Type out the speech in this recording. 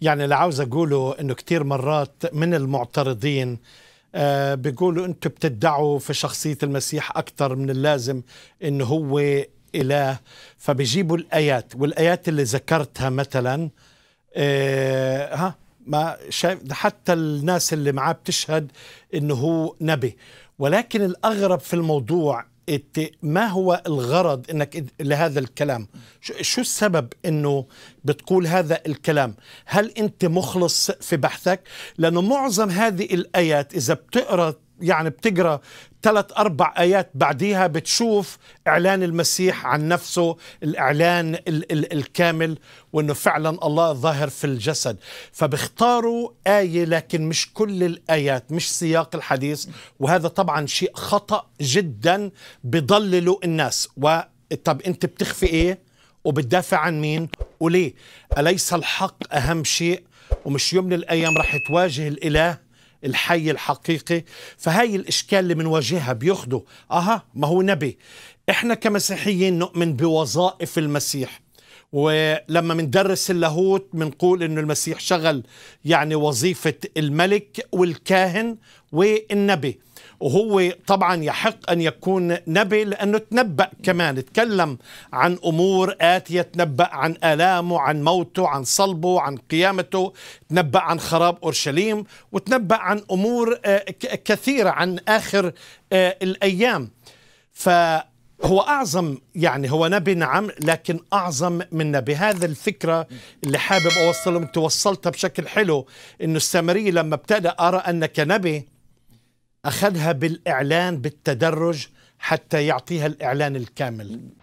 يعني اللي عاوز اقوله انه كثير مرات من المعترضين آه، بيقولوا انتم بتدعوا في شخصيه المسيح اكثر من اللازم انه هو اله فبيجيبوا الايات والايات اللي ذكرتها مثلا آه، ها ما شايف حتى الناس اللي معاه بتشهد انه هو نبي ولكن الاغرب في الموضوع ما هو الغرض انك لهذا الكلام شو السبب انه بتقول هذا الكلام هل انت مخلص في بحثك لانه معظم هذه الايات اذا بتقرا يعني بتقرا ثلاث اربع ايات بعديها بتشوف اعلان المسيح عن نفسه الاعلان ال ال الكامل وانه فعلا الله ظاهر في الجسد فبيختاروا ايه لكن مش كل الايات مش سياق الحديث وهذا طبعا شيء خطا جدا بضللوا الناس وطب انت بتخفي ايه وبتدافع عن مين وليه اليس الحق اهم شيء ومش يوم من الايام رح تواجه الاله الحي الحقيقي فهاي الإشكال اللي بنواجهها بياخده أها ما هو نبي إحنا كمسيحيين نؤمن بوظائف المسيح ولما مندرس اللاهوت منقول انه المسيح شغل يعني وظيفة الملك والكاهن والنبي وهو طبعا يحق أن يكون نبي لأنه تنبأ كمان تكلم عن أمور آتية تنبأ عن آلامه عن موته عن صلبه عن قيامته تنبأ عن خراب أورشليم وتنبأ عن أمور آه، كثيرة عن آخر آه، الأيام ف هو اعظم يعني هو نبي نعم لكن اعظم نبي هذا الفكره اللي حابب اوصلهم توصلتها بشكل حلو انه السامري لما ابتدى ارى انك نبي اخذها بالاعلان بالتدرج حتى يعطيها الاعلان الكامل